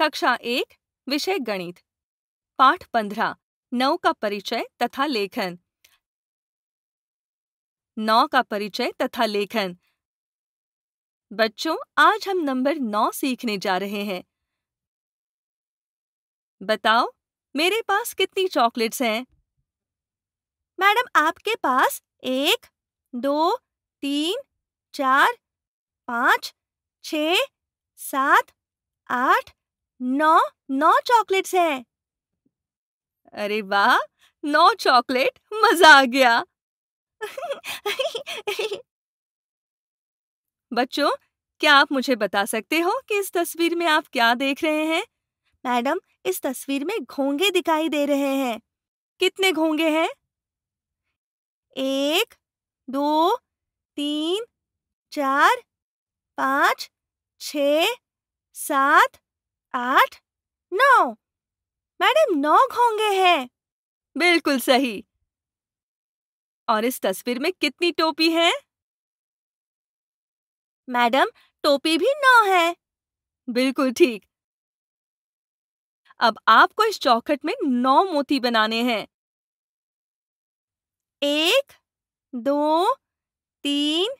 कक्षा एक विषय गणित पाठ पंद्रह नौ का परिचय तथा लेखन नौ का परिचय तथा लेखन बच्चों आज हम नंबर नौ सीखने जा रहे हैं बताओ मेरे पास कितनी चॉकलेट्स हैं मैडम आपके पास एक दो तीन चार पाँच छ सात आठ नौ नौ चॉकलेट्स हैं अरे वाह नौ चॉकलेट मजा आ गया बच्चों क्या आप मुझे बता सकते हो कि इस तस्वीर में आप क्या देख रहे हैं मैडम इस तस्वीर में घोंगे दिखाई दे रहे हैं कितने घोंगे हैं एक दो तीन चार पाँच छ सात आठ नौ मैडम नौ घोंगे हैं बिल्कुल सही और इस तस्वीर में कितनी टोपी है मैडम टोपी भी नौ है बिल्कुल ठीक अब आपको इस चौखट में नौ मोती बनाने हैं एक दो तीन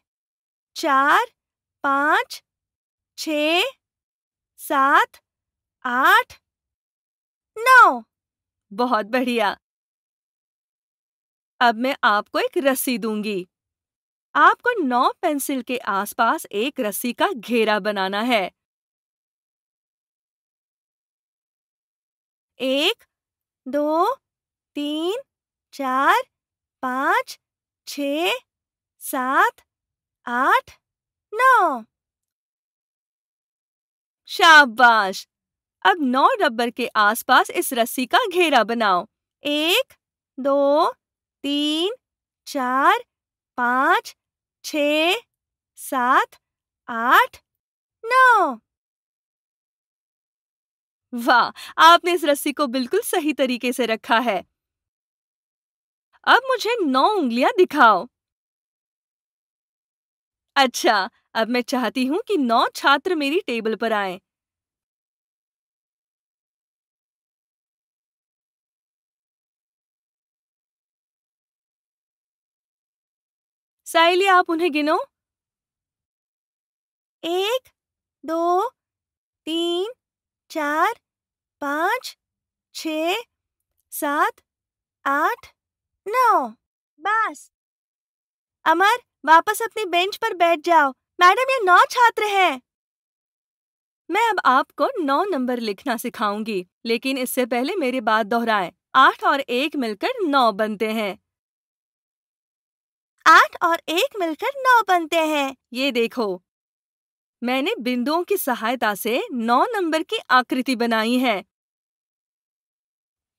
चार पाँच छ सात आठ नौ बहुत बढ़िया अब मैं आपको एक रस्सी दूंगी आपको नौ पेंसिल के आसपास एक रस्सी का घेरा बनाना है एक दो तीन चार पाँच छ सात आठ नौ शाबाश अब नौ रबर के आसपास इस रस्सी का घेरा बनाओ एक दो तीन चार पाँच छ सात आठ नौ वाह आपने इस रस्सी को बिल्कुल सही तरीके से रखा है अब मुझे नौ उंगलियां दिखाओ अच्छा अब मैं चाहती हूं कि नौ छात्र मेरी टेबल पर आएं। साइली आप उन्हें गिनो एक दो तीन चार पाँच छ सात आठ नौ बस अमर वापस अपनी बेंच पर बैठ जाओ मैडम ये नौ छात्र हैं मैं अब आपको नौ नंबर लिखना सिखाऊंगी लेकिन इससे पहले मेरी बात दोहराएं आठ और एक मिलकर नौ बनते हैं आठ और एक मिलकर नौ बनते हैं ये देखो मैंने बिंदुओं की सहायता से नौ नंबर की आकृति बनाई है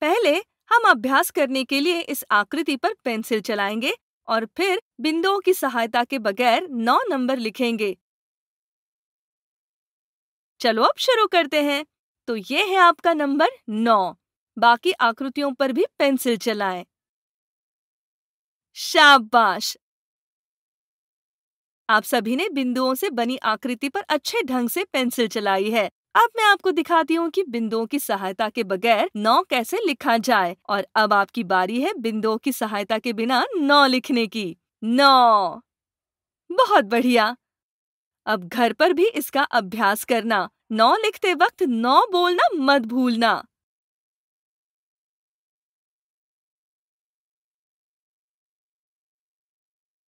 पहले हम अभ्यास करने के लिए इस आकृति पर पेंसिल चलाएंगे और फिर बिंदुओं की सहायता के बगैर नौ नंबर लिखेंगे चलो अब शुरू करते हैं तो ये है आपका नंबर नौ बाकी आकृतियों पर भी पेंसिल चलाएं। शाबाश आप सभी ने बिंदुओं से बनी आकृति पर अच्छे ढंग से पेंसिल चलाई है अब मैं आपको दिखाती हूँ कि बिंदुओं की सहायता के बगैर नौ कैसे लिखा जाए और अब आपकी बारी है बिंदुओं की सहायता के बिना नौ लिखने की नौ बहुत बढ़िया अब घर पर भी इसका अभ्यास करना नौ लिखते वक्त नौ बोलना मत भूलना